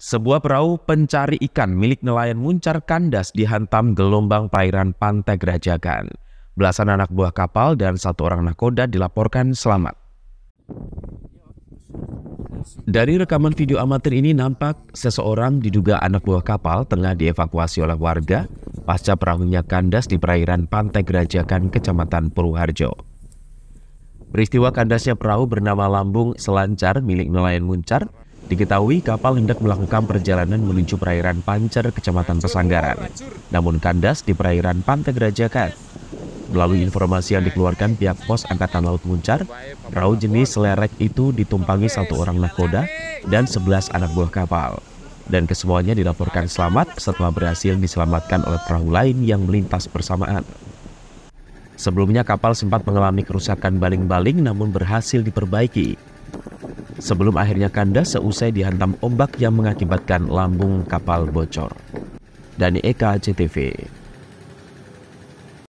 Sebuah perahu pencari ikan milik nelayan muncar kandas dihantam gelombang perairan Pantai Gerajakan. Belasan anak buah kapal dan satu orang nakoda dilaporkan selamat. Dari rekaman video amatir ini nampak seseorang diduga anak buah kapal tengah dievakuasi oleh warga pasca perahunya kandas di perairan Pantai Gerajakan, Kecamatan Purwoharjo. Peristiwa kandasnya perahu bernama Lambung Selancar milik nelayan Muncar Diketahui kapal hendak melakukan perjalanan menuju perairan Pancar, Kecamatan Pesanggaran. Namun kandas di perairan Pantai Gerajakan. Melalui informasi yang dikeluarkan pihak pos Angkatan Laut Muncar, perahu jenis selerek itu ditumpangi satu orang nakoda dan 11 anak buah kapal. Dan kesemuanya dilaporkan selamat setelah berhasil diselamatkan oleh perahu lain yang melintas bersamaan. Sebelumnya kapal sempat mengalami kerusakan baling-baling namun berhasil diperbaiki sebelum akhirnya kandas seusai dihantam ombak yang mengakibatkan lambung kapal bocor. Dani Eka, CTV.